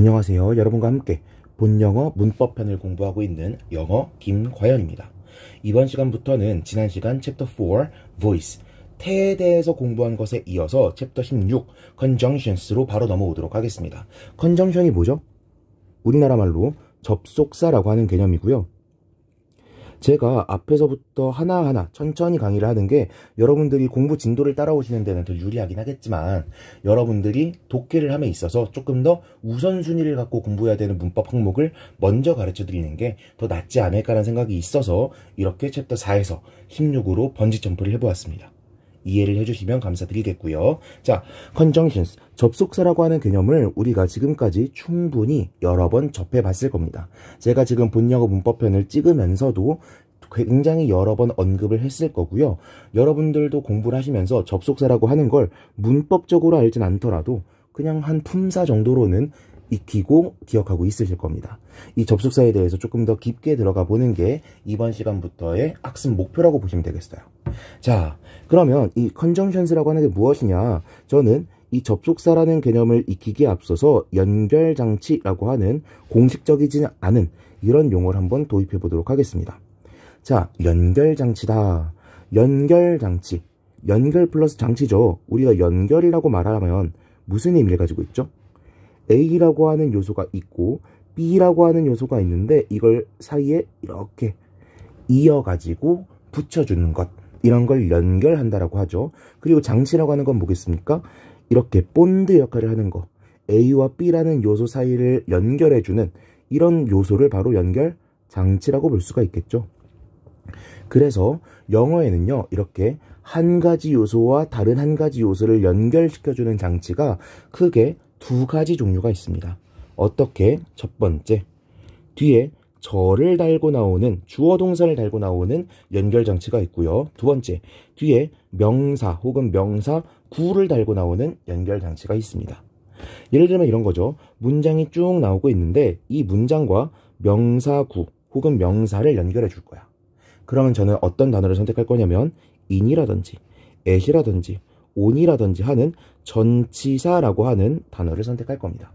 안녕하세요. 여러분과 함께 본영어 문법편을 공부하고 있는 영어 김과연입니다. 이번 시간부터는 지난 시간 챕터 4 voice 태에 대해서 공부한 것에 이어서 챕터 16 conjunctions로 바로 넘어오도록 하겠습니다. conjunction이 뭐죠? 우리나라 말로 접속사라고 하는 개념이고요. 제가 앞에서부터 하나하나 천천히 강의를 하는 게 여러분들이 공부 진도를 따라오시는 데는 더 유리하긴 하겠지만 여러분들이 독해를 함에 있어서 조금 더 우선순위를 갖고 공부해야 되는 문법 항목을 먼저 가르쳐 드리는 게 더 낫지 않을까라는 생각이 있어서 이렇게 챕터 4에서 16으로 번지 점프를 해보았습니다. 이해를 해주시면 감사드리겠고요. 자, conjunctions, 접속사라고 하는 개념을 우리가 지금까지 충분히 여러 번 접해봤을 겁니다. 제가 지금 본영어 문법편을 찍으면서도 굉장히 여러 번 언급을 했을 거고요. 여러분들도 공부를 하시면서 접속사라고 하는 걸 문법적으로 알진 않더라도 그냥 한 품사 정도로는 익히고 기억하고 있으실 겁니다. 이 접속사에 대해서 조금 더 깊게 들어가 보는 게 이번 시간부터의 학습 목표라고 보시면 되겠어요. 자, 그러면 이 컨정션스라고 하는 게 무엇이냐? 저는 이 접속사라는 개념을 익히기에 앞서서 연결장치라고 하는 공식적이지 않은 이런 용어를 한번 도입해 보도록 하겠습니다. 자, 연결장치다. 연결장치. 연결 플러스 장치죠. 우리가 연결이라고 말하면 무슨 의미를 가지고 있죠? A라고 하는 요소가 있고 B라고 하는 요소가 있는데 이걸 사이에 이렇게 이어가지고 붙여주는 것 이런 걸 연결한다라고 하죠. 그리고 장치라고 하는 건 뭐겠습니까? 이렇게 본드 역할을 하는 거 A와 B라는 요소 사이를 연결해주는 이런 요소를 바로 연결 장치라고 볼 수가 있겠죠. 그래서 영어에는요 이렇게 한 가지 요소와 다른 한 가지 요소를 연결시켜주는 장치가 크게 두 가지 종류가 있습니다. 어떻게? 첫 번째, 뒤에 저를 달고 나오는 주어 동사를 달고 나오는 연결 장치가 있고요. 두 번째, 뒤에 명사 혹은 명사 구를 달고 나오는 연결 장치가 있습니다. 예를 들면 이런 거죠. 문장이 쭉 나오고 있는데 이 문장과 명사구 혹은 명사를 연결해 줄 거야. 그러면 저는 어떤 단어를 선택할 거냐면 인이라든지애시라든지온이라든지 하는 전치사라고 하는 단어를 선택할 겁니다.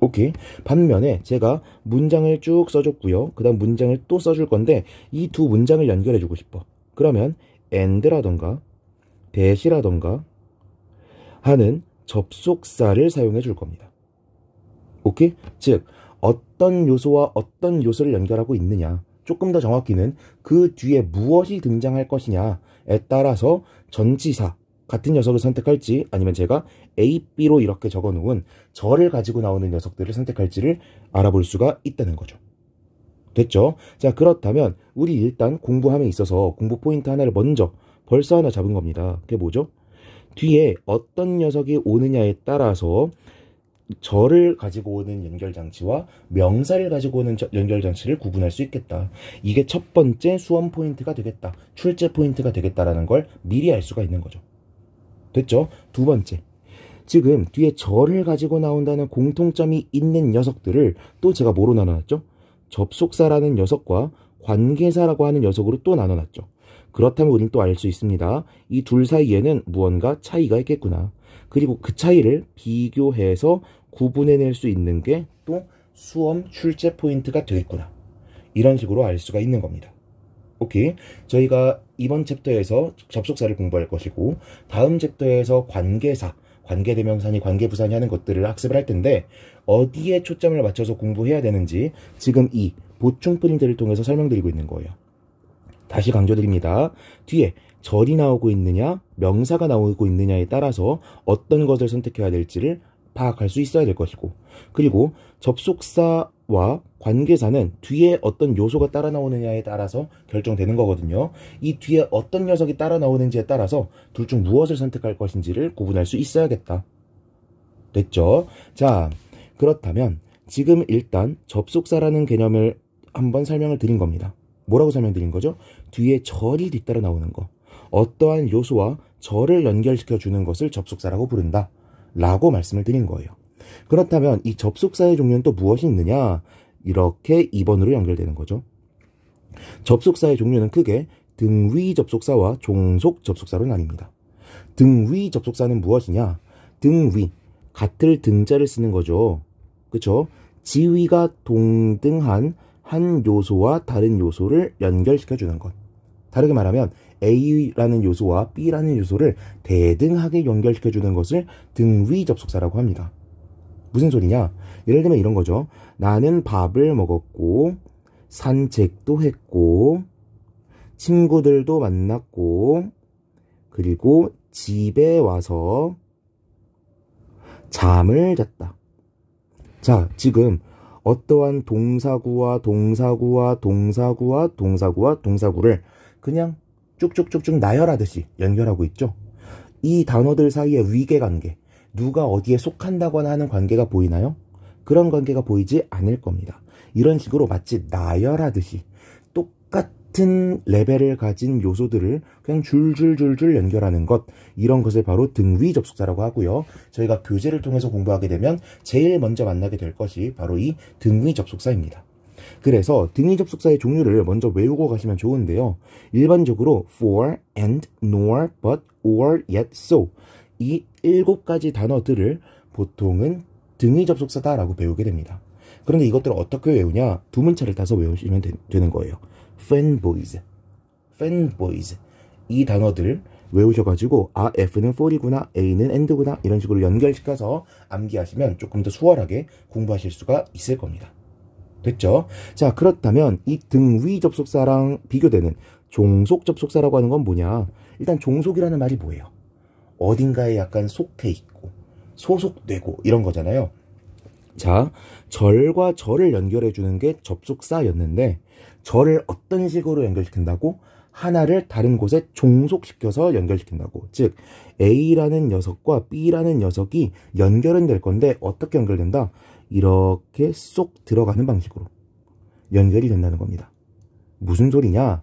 오케이. 반면에 제가 문장을 쭉 써줬고요. 그 다음 문장을 또 써줄 건데 이 두 문장을 연결해주고 싶어. 그러면 and라던가 대시라던가 하는 접속사를 사용해 줄 겁니다. 오케이? 즉 어떤 요소와 어떤 요소를 연결하고 있느냐 조금 더 정확히는 그 뒤에 무엇이 등장할 것이냐에 따라서 전치사 같은 녀석을 선택할지 아니면 제가 A, B로 이렇게 적어놓은 저를 가지고 나오는 녀석들을 선택할지를 알아볼 수가 있다는 거죠. 됐죠? 자 그렇다면 우리 일단 공부함에 있어서 공부 포인트 하나를 먼저 벌써 하나 잡은 겁니다. 그게 뭐죠? 뒤에 어떤 녀석이 오느냐에 따라서 저를 가지고 오는 연결장치와 명사를 가지고 오는 연결장치를 구분할 수 있겠다. 이게 첫 번째 수험 포인트가 되겠다. 출제 포인트가 되겠다라는 걸 미리 알 수가 있는 거죠. 됐죠? 두 번째. 지금 뒤에 절을 가지고 나온다는 공통점이 있는 녀석들을 또 제가 뭐로 나눠놨죠? 접속사라는 녀석과 관계사라고 하는 녀석으로 또 나눠놨죠. 그렇다면 우린 또알 수 있습니다. 이 둘 사이에는 무언가 차이가 있겠구나. 그리고 그 차이를 비교해서 구분해낼 수 있는 게 또 수험 출제 포인트가 되겠구나. 이런 식으로 알 수가 있는 겁니다. 오케이. 저희가 이번 챕터에서 접속사를 공부할 것이고 다음 챕터에서 관계사, 관계대명사니 관계부사니 하는 것들을 학습을 할 텐데 어디에 초점을 맞춰서 공부해야 되는지 지금 이 보충 프린트를 통해서 설명드리고 있는 거예요. 다시 강조드립니다. 뒤에 절이 나오고 있느냐, 명사가 나오고 있느냐에 따라서 어떤 것을 선택해야 될지를 파악할 수 있어야 될 것이고, 그리고 접속사 와 관계사는 뒤에 어떤 요소가 따라 나오느냐에 따라서 결정되는 거거든요. 이 뒤에 어떤 녀석이 따라 나오는지에 따라서 둘 중 무엇을 선택할 것인지를 구분할 수 있어야겠다. 됐죠? 자, 그렇다면 지금 일단 접속사라는 개념을 한번 설명을 드린 겁니다. 뭐라고 설명드린 거죠? 뒤에 절이 뒤따라 나오는 거. 어떠한 요소와 절을 연결시켜 주는 것을 접속사라고 부른다. 라고 말씀을 드린 거예요. 그렇다면 이 접속사의 종류는 또 무엇이 있느냐? 이렇게 2번으로 연결되는 거죠. 접속사의 종류는 크게 등위 접속사와 종속 접속사로 나뉩니다. 등위 접속사는 무엇이냐? 등위, 같을 등자를 쓰는 거죠. 그쵸? 지위가 동등한 한 요소와 다른 요소를 연결시켜 주는 것. 다르게 말하면 A라는 요소와 B라는 요소를 대등하게 연결시켜 주는 것을 등위 접속사라고 합니다. 무슨 소리냐? 예를 들면 이런 거죠. 나는 밥을 먹었고, 산책도 했고, 친구들도 만났고, 그리고 집에 와서 잠을 잤다. 자, 지금 어떠한 동사구와 동사구와 동사구와 동사구와 동사구를 그냥 쭉쭉쭉쭉 나열하듯이 연결하고 있죠. 이 단어들 사이의 위계관계, 누가 어디에 속한다거나 하는 관계가 보이나요? 그런 관계가 보이지 않을 겁니다. 이런 식으로 마치 나열하듯이 똑같은 레벨을 가진 요소들을 그냥 줄줄줄줄 연결하는 것 이런 것을 바로 등위 접속사라고 하고요. 저희가 교재를 통해서 공부하게 되면 제일 먼저 만나게 될 것이 바로 이 등위 접속사입니다. 그래서 등위 접속사의 종류를 먼저 외우고 가시면 좋은데요. 일반적으로 for, and, nor, but, or, yet, so 이 일곱 가지 단어들을 보통은 등위 접속사다라고 배우게 됩니다. 그런데 이것들을 어떻게 외우냐? 두 문자를 따서 외우시면 되, 는 거예요. fanboys, fanboys 이 단어들 외우셔가지고 아 F는 4이구나 A는 AND구나 이런 식으로 연결시켜서 암기하시면 조금 더 수월하게 공부하실 수가 있을 겁니다. 됐죠? 자 그렇다면 이 등위 접속사랑 비교되는 종속 접속사라고 하는 건 뭐냐? 일단 종속이라는 말이 뭐예요? 어딘가에 약간 속해 있고 소속되고 이런 거잖아요. 자, 절과 절을 연결해 주는 게 접속사였는데 절을 어떤 식으로 연결시킨다고 하나를 다른 곳에 종속시켜서 연결시킨다고. 즉 A라는 녀석과 B라는 녀석이 연결은 될 건데 어떻게 연결된다? 이렇게 쏙 들어가는 방식으로 연결이 된다는 겁니다. 무슨 소리냐?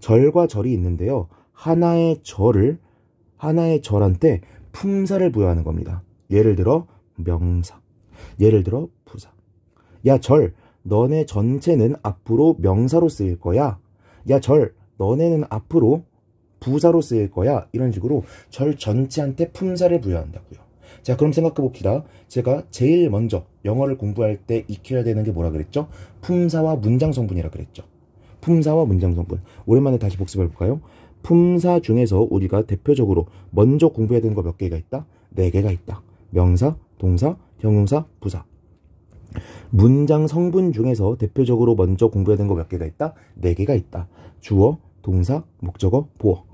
절과 절이 있는데요. 하나의 절을 하나의 절한테 품사를 부여하는 겁니다. 예를 들어 명사, 예를 들어 부사. 야 절, 너네 전체는 앞으로 명사로 쓰일 거야. 야 절, 너네는 앞으로 부사로 쓰일 거야. 이런 식으로 절 전체한테 품사를 부여한다고요. 자, 그럼 생각해 봅시다. 제가 제일 먼저 영어를 공부할 때 익혀야 되는 게 뭐라 그랬죠? 품사와 문장 성분이라 그랬죠. 품사와 문장 성분. 오랜만에 다시 복습해 볼까요? 품사 중에서 우리가 대표적으로 먼저 공부해야 되는 거 몇 개가 있다? 네 개가 있다. 명사, 동사, 형용사, 부사. 문장 성분 중에서 대표적으로 먼저 공부해야 되는 거 몇 개가 있다? 네 개가 있다. 주어, 동사, 목적어, 보어.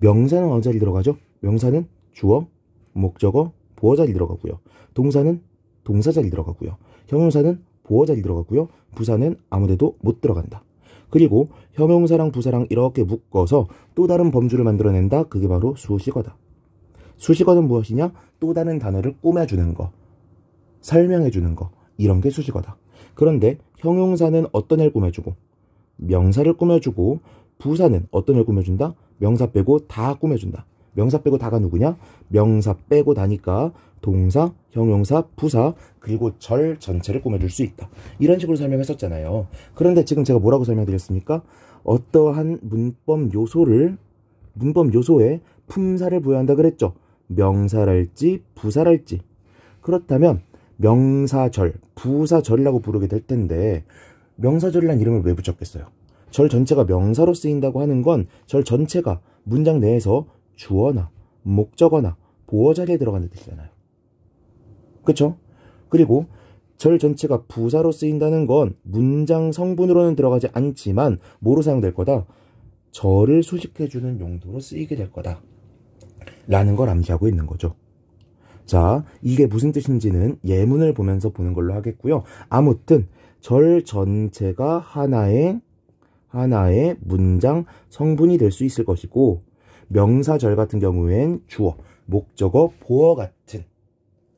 명사는 어느 자리 들어가죠? 명사는 주어, 목적어, 보어 자리 들어가고요. 동사는 동사 자리 들어가고요. 형용사는 보어 자리 들어가고요. 부사는 아무데도 못 들어간다. 그리고 형용사랑 부사랑 이렇게 묶어서 또 다른 범주를 만들어낸다. 그게 바로 수식어다. 수식어는 무엇이냐? 또 다른 단어를 꾸며주는 거, 설명해주는 거, 이런 게 수식어다. 그런데 형용사는 어떤 애를 꾸며주고, 명사를 꾸며주고, 부사는 어떤 애를 꾸며준다? 명사 빼고 다 꾸며준다. 명사 빼고 다가 누구냐? 명사 빼고 다니까 동사, 형용사, 부사, 그리고 절 전체를 꾸며줄 수 있다. 이런 식으로 설명했었잖아요. 그런데 지금 제가 뭐라고 설명드렸습니까? 어떠한 문법 요소를, 문법 요소에 품사를 부여한다 그랬죠. 명사랄지, 부사랄지. 그렇다면 명사절, 부사절이라고 부르게 될 텐데 명사절이란 이름을 왜 붙였겠어요? 절 전체가 명사로 쓰인다고 하는 건 절 전체가 문장 내에서 주어나 목적어나 보어 자리에 들어가는 뜻이잖아요. 그렇 그리고 절 전체가 부사로 쓰인다는 건 문장 성분으로는 들어가지 않지만 뭐로 사용될 거다? 절을 수식해주는 용도로 쓰이게 될 거다. 라는 걸 암시하고 있는 거죠. 자, 이게 무슨 뜻인지는 예문을 보면서 보는 걸로 하겠고요. 아무튼 절 전체가 하나의 하나의 문장 성분이 될 수 있을 것이고 명사절 같은 경우엔 주어, 목적어, 보어 같은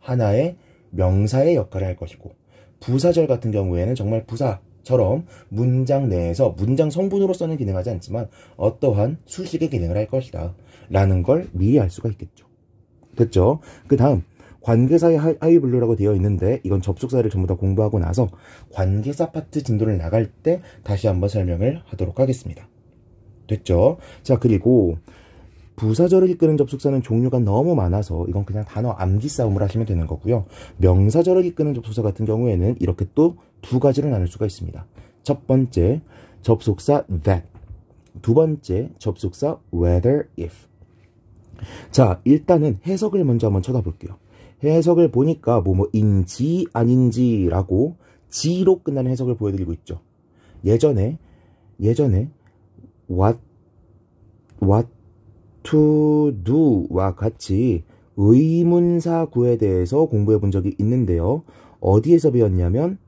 하나의 명사의 역할을 할 것이고 부사절 같은 경우에는 정말 부사처럼 문장 내에서 문장 성분으로서는 기능하지 않지만 어떠한 수식의 기능을 할 것이다 라는 걸 미리 알 수가 있겠죠. 됐죠? 그 다음 관계사의 하이블루라고 되어 있는데 이건 접속사를 전부 다 공부하고 나서 관계사 파트 진도를 나갈 때 다시 한번 설명을 하도록 하겠습니다. 됐죠? 자 그리고 부사절을 이끄는 접속사는 종류가 너무 많아서 이건 그냥 단어 암기 싸움을 하시면 되는 거고요. 명사절을 이끄는 접속사 같은 경우에는 이렇게 또 두 가지로 나눌 수가 있습니다. 첫 번째 접속사 that 두 번째 접속사 whether if 자 일단은 해석을 먼저 한번 쳐다볼게요. 해석을 보니까 뭐뭐인지 아닌지라고 지로 끝나는 해석을 보여드리고 있죠. 예전에 예전에 what what to do와 같이 의문사구에 대해서 공부해 본 적이 있는데요. 어디에서 배웠냐면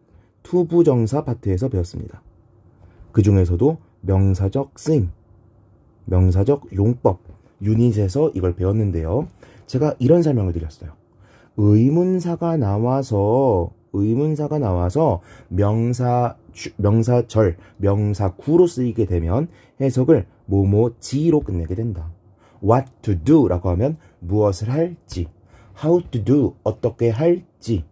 투 부정사 파트에서 배웠습니다. 그 중에서도 명사적 쓰임, 명사적 용법, 유닛에서 이걸 배웠는데요. 제가 이런 설명을 드렸어요. 의문사가 나와서 의문사가 나와서 명사 주, 명사절, 명사구로 쓰이게 되면 해석을 모모지로 끝내게 된다. what to do라고 하면 무엇을 할지, how to do 어떻게 할지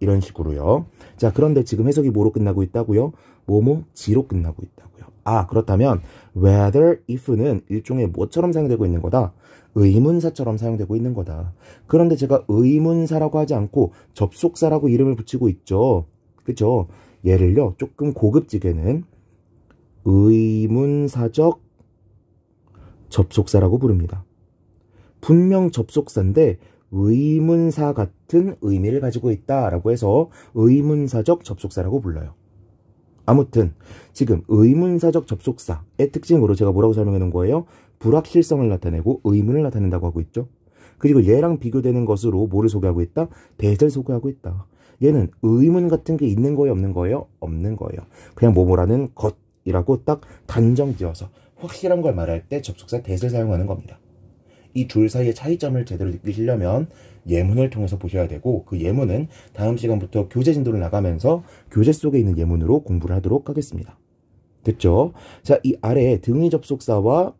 이런 식으로요. 자, 그런데 지금 해석이 뭐로 끝나고 있다고요? 뭐뭐 지로 끝나고 있다고요. 아, 그렇다면 whether if는 일종의 뭐처럼 사용되고 있는 거다. 의문사처럼 사용되고 있는 거다. 그런데 제가 의문사라고 하지 않고 접속사라고 이름을 붙이고 있죠. 그죠? 예를요 조금 고급지게는 의문사적 접속사라고 부릅니다. 분명 접속사인데 의문사 같은 의미를 가지고 있다라고 해서 의문사적 접속사라고 불러요. 아무튼 지금 의문사적 접속사의 특징으로 제가 뭐라고 설명하는 거예요? 불확실성을 나타내고 의문을 나타낸다고 하고 있죠. 그리고 얘랑 비교되는 것으로 뭐를 소개하고 있다? 대세를 소개하고 있다. 얘는 의문 같은 게 있는 거예요, 없는 거예요? 없는 거예요. 그냥 뭐뭐라는 것이라고 딱 단정 지어서 확실한 걸 말할 때 접속사 대을 사용하는 겁니다. 이 둘 사이의 차이점을 제대로 느끼시려면 예문을 통해서 보셔야 되고 그 예문은 다음 시간부터 교재 진도를 나가면서 교재 속에 있는 예문으로 공부를 하도록 하겠습니다. 됐죠? 자, 이 아래에 등위 접속사와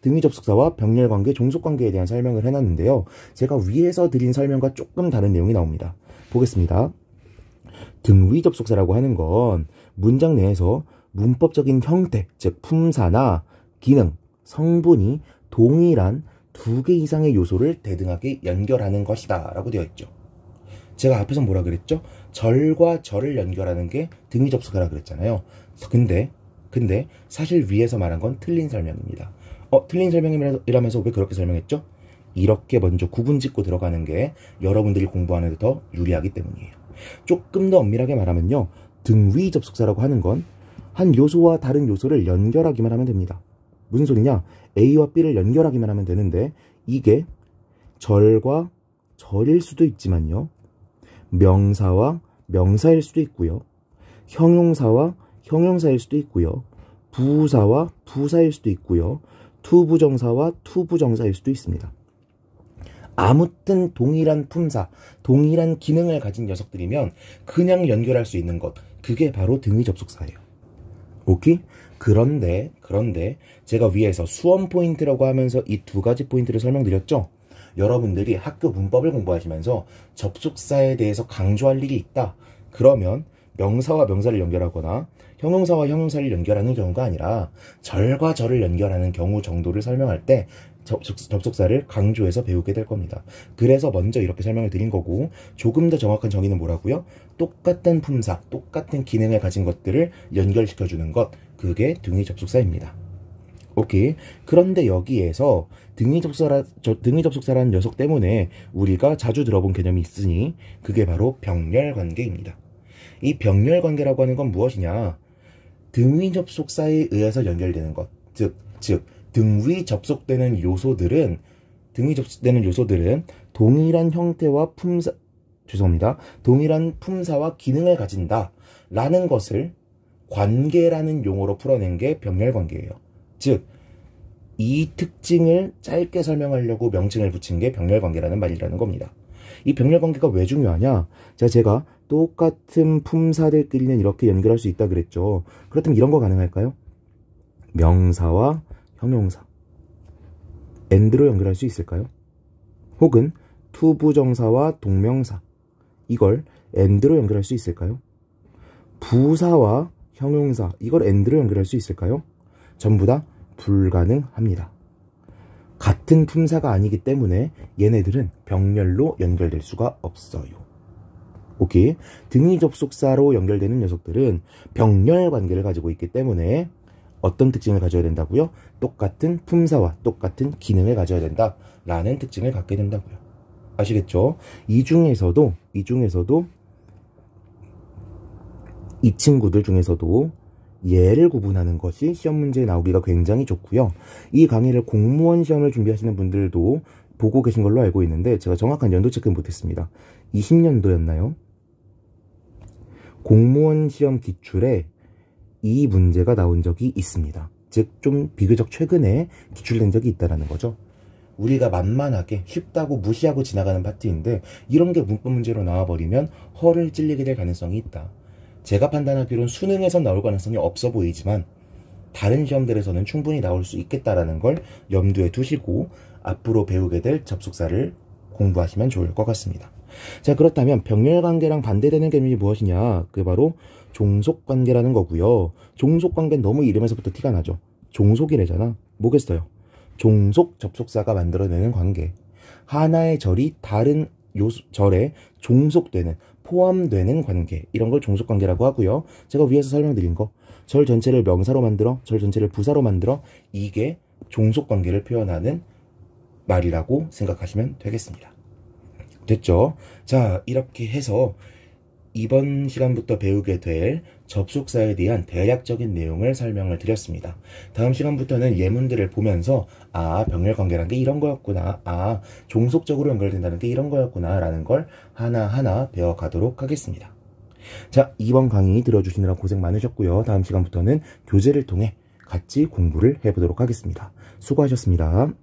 등위 접속사와 병렬 관계, 종속 관계에 대한 설명을 해놨는데요. 제가 위에서 드린 설명과 조금 다른 내용이 나옵니다. 보겠습니다. 등위 접속사라고 하는 건 문장 내에서 문법적인 형태, 즉 품사나 기능, 성분이 동일한 두 개 이상의 요소를 대등하게 연결하는 것이다 라고 되어 있죠. 제가 앞에서 뭐라 그랬죠? 절과 절을 연결하는 게 등위 접속어라 그랬잖아요. 근데 근데 사실 위에서 말한 건 틀린 설명입니다. 어, 틀린 설명이라면서 왜 그렇게 설명했죠? 이렇게 먼저 구분 짓고 들어가는 게 여러분들이 공부하는 데 더 유리하기 때문이에요. 조금 더 엄밀하게 말하면요. 등위 접속사라고 하는 건한 요소와 다른 요소를 연결하기만 하면 됩니다. 무슨 소리냐? A와 B를 연결하기만 하면 되는데 이게 절과 절일 수도 있지만요. 명사와 명사일 수도 있고요. 형용사와 형용사일 수도 있고요. 부사와 부사일 수도 있고요. 투부정사와 투부정사일 수도 있습니다. 아무튼 동일한 품사, 동일한 기능을 가진 녀석들이면 그냥 연결할 수 있는 것, 그게 바로 등위 접속사예요. 오케이? 그런데 그런데 제가 위에서 수험 포인트라고 하면서 이 두 가지 포인트를 설명드렸죠. 여러분들이 학교 문법을 공부하시면서 접속사에 대해서 강조할 일이 있다. 그러면 명사와 명사를 연결하거나 형용사와 형용사를 연결하는 경우가 아니라 절과 절을 연결하는 경우 정도를 설명할 때 접속, 사를 강조해서 배우게 될 겁니다. 그래서 먼저 이렇게 설명을 드린 거고 조금 더 정확한 정의는 뭐라고요? 똑같은 품사, 똑같은 기능을 가진 것들을 연결시켜 주는 것. 그게 등위 접속사입니다. 오케이. 그런데 여기에서 등위 접속사 등위 접속사라는 녀석 때문에 우리가 자주 들어본 개념이 있으니 그게 바로 병렬 관계입니다. 이 병렬 관계라고 하는 건 무엇이냐? 등위 접속사에 의해서 연결되는 것. 즉, 즉 등위 접속되는 요소들은 등위 접속되는 요소들은 동일한 형태와 품사 죄송합니다. 동일한 품사와 기능을 가진다 라는 것을 관계라는 용어로 풀어낸 게 병렬 관계예요. 즉, 이 특징을 짧게 설명하려고 명칭을 붙인 게 병렬 관계라는 말이라는 겁니다. 이 병렬 관계가 왜 중요하냐? 자, 제가 똑같은 품사들끼리는 이렇게 연결할 수 있다 그랬죠. 그렇다면 이런 거 가능할까요? 명사와 형용사 and로 연결할 수 있을까요? 혹은 to 부정사와 동명사 이걸 and로 연결할 수 있을까요? 부사와 형용사 이걸 and로 연결할 수 있을까요? 전부 다 불가능합니다. 같은 품사가 아니기 때문에 얘네들은 병렬로 연결될 수가 없어요. 오케이. 등위 접속사로 연결되는 녀석들은 병렬 관계를 가지고 있기 때문에 어떤 특징을 가져야 된다고요? 똑같은 품사와 똑같은 기능을 가져야 된다라는 특징을 갖게 된다고요. 아시겠죠? 이 중에서도 이 중에서도 이 친구들 중에서도 예를 구분하는 것이 시험 문제에 나오기가 굉장히 좋고요. 이 강의를 공무원 시험을 준비하시는 분들도 보고 계신 걸로 알고 있는데 제가 정확한 연도 체크 못했습니다. 20년도였나요? 공무원 시험 기출에 이 문제가 나온 적이 있습니다. 즉 좀 비교적 최근에 기출된 적이 있다는 거죠. 우리가 만만하게 쉽다고 무시하고 지나가는 파트인데 이런 게 문법 문제로 나와버리면 허를 찔리게 될 가능성이 있다. 제가 판단하기론 수능에서 나올 가능성이 없어 보이지만 다른 시험들에서는 충분히 나올 수 있겠다라는 걸 염두에 두시고 앞으로 배우게 될 접속사를 공부하시면 좋을 것 같습니다. 자 그렇다면 병렬 관계랑 반대되는 개념이 무엇이냐 그게 바로 종속 관계라는 거고요. 종속 관계는 너무 이름에서부터 티가 나죠. 종속이래잖아. 뭐겠어요? 종속 접속사가 만들어내는 관계. 하나의 절이 다른 요소, 절에 종속되는, 포함되는 관계. 이런 걸 종속 관계라고 하고요. 제가 위에서 설명드린 거. 절 전체를 명사로 만들어, 절 전체를 부사로 만들어, 이게 종속 관계를 표현하는 말이라고 생각하시면 되겠습니다. 됐죠? 자, 이렇게 해서 이번 시간부터 배우게 될 접속사에 대한 대략적인 내용을 설명을 드렸습니다. 다음 시간부터는 예문들을 보면서 아 병렬관계란 게 이런 거였구나 아 종속적으로 연결된다는 게 이런 거였구나 라는 걸 하나하나 배워가도록 하겠습니다. 자 이번 강의 들어주시느라 고생 많으셨고요. 다음 시간부터는 교재를 통해 같이 공부를 해보도록 하겠습니다. 수고하셨습니다.